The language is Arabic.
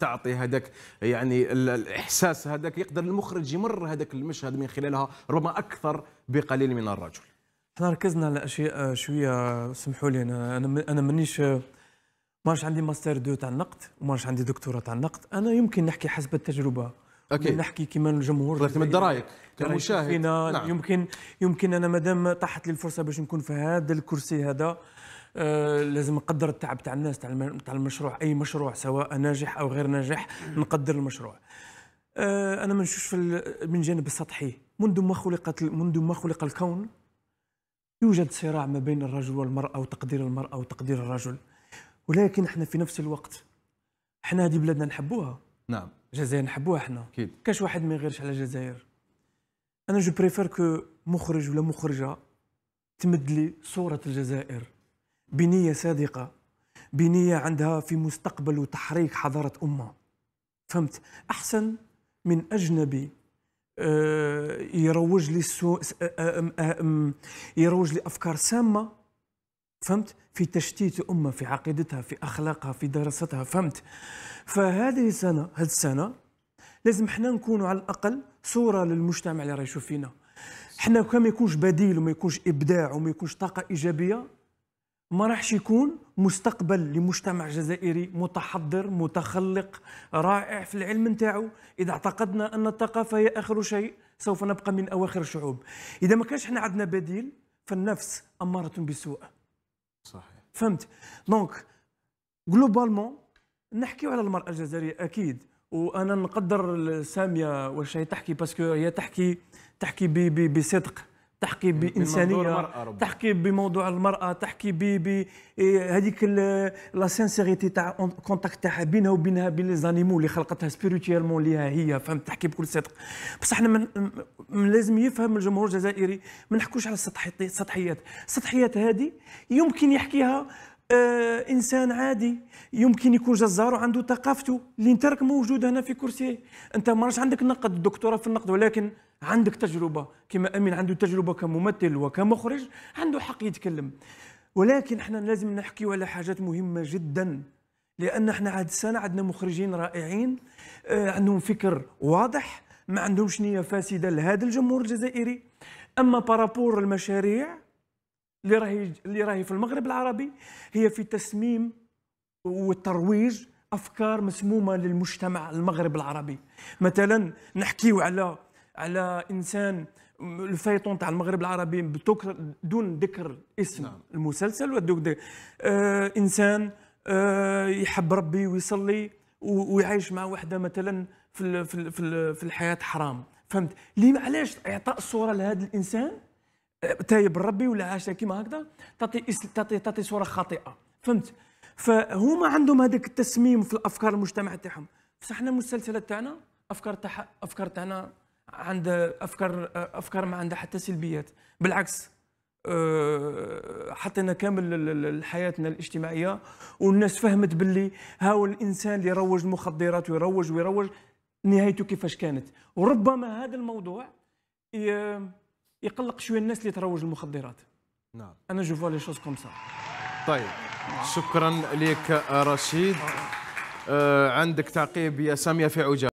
تعطي هذاك يعني الاحساس هذاك يقدر المخرج يمر هذاك المشهد من خلالها ربما اكثر بقليل من الرجل احنا ركزنا على اشياء آه، شويه آه، سمحوا لي انا انا آه، مانيش ماش عندي ماستر دو تاع النقد وماش عندي دكتوراه تاع النقد انا يمكن نحكي حسب التجربه أكيد. نحكي كما الجمهور طلعت من الدرايك كمشاهد نعم. يمكن يمكن انا مادام طاحت لي الفرصه باش نكون في هذا الكرسي هذا آه، لازم نقدر التعب تاع الناس تاع تاع المشروع اي مشروع سواء ناجح او غير ناجح نقدر المشروع آه، انا ما نشوفش من جانب السطحي منذ ما خلقت منذ ما خلق الكون يوجد صراع ما بين الرجل والمراه وتقدير المراه وتقدير الرجل ولكن احنا في نفس الوقت احنا هذه بلادنا نحبوها نعم الجزائر نحبوها احنا اكيد كاش واحد ما يغيرش على الجزائر انا جو بريفير كو مخرج ولا مخرجه تمد لي صوره الجزائر بنية صادقة بنية عندها في مستقبل وتحريك حضارة أمة فهمت أحسن من أجنبي آه، يروج لي آه، آه، يروج لي أفكار سامة فهمت في تشتيت أمة في عقيدتها في أخلاقها في دراستها فهمت فهذه السنة هذه السنة لازم احنا نكونوا على الأقل صورة للمجتمع اللي راه يشوف فينا حنا كما يكونش بديل وما يكونش إبداع وما يكونش طاقة إيجابية ما راحش يكون مستقبل لمجتمع جزائري متحضر متخلق رائع في العلم نتاعو اذا اعتقدنا ان الثقافه هي اخر شيء سوف نبقى من اواخر الشعوب اذا ما كانش احنا عندنا بديل فالنفس اماره بالسوء صحيح فهمت دونك جلوبالمون نحكيو على المراه الجزائريه اكيد وانا نقدر ساميه واش هي تحكي باسكو هي تحكي تحكي بصدق تحكي بانسانيه تحكي بموضوع المراه تحكي ب ب إيه، هذيك لا سينسيريتي تاع كونتاكت تاعها بينها وبينها بين لي زانيمو اللي خلقتها سبيريتيالمون ليها هي فهمت تحكي بكل صدق بصح احنا من من لازم يفهم الجمهور الجزائري ما نحكوش على السطحيات السطحيات السطحيات هذه يمكن يحكيها آه انسان عادي يمكن يكون جزار وعنده ثقافته اللي ترك موجود هنا في كرسيه انت ما عندك نقد دكتوره في النقد ولكن عندك تجربة كما أمين عنده تجربة كممثل وكمخرج عنده حق يتكلم ولكن احنا لازم نحكي على حاجات مهمة جدا لأن احنا عاد سنة عندنا مخرجين رائعين آه، عندهم فكر واضح ما عندهمش نية فاسدة لهذا الجمهور الجزائري أما بارابور المشاريع اللي راهي اللي راهي في المغرب العربي هي في تسميم والترويج افكار مسمومه للمجتمع المغرب العربي مثلا نحكيو على على انسان الفيطون تاع المغرب العربي دون ذكر اسم نعم. المسلسل آه انسان آه يحب ربي ويصلي ويعيش مع وحده مثلا في في في الحياه حرام فهمت ليه علاش اعطاء صوره لهذا الانسان آه، تايب ربي ولا عاش كيما هكذا تعطي تعطي تعطي صوره خاطئه فهمت فهما عندهم هذاك التسميم في الافكار المجتمع تاعهم بصح احنا المسلسلات تاعنا افكار تاع افكار تاعنا عند افكار افكار ما عندها حتى سلبيات بالعكس آه، حطينا كامل حياتنا الاجتماعيه والناس فهمت باللي هاو الانسان اللي يروج المخدرات ويروج ويروج نهايته كيفاش كانت وربما هذا الموضوع يقلق شويه الناس اللي تروج المخدرات نعم انا جو فوا لي شوز كوم سا طيب شكرا لك آه، رشيد آه، عندك تعقيب يا ساميه في عجاب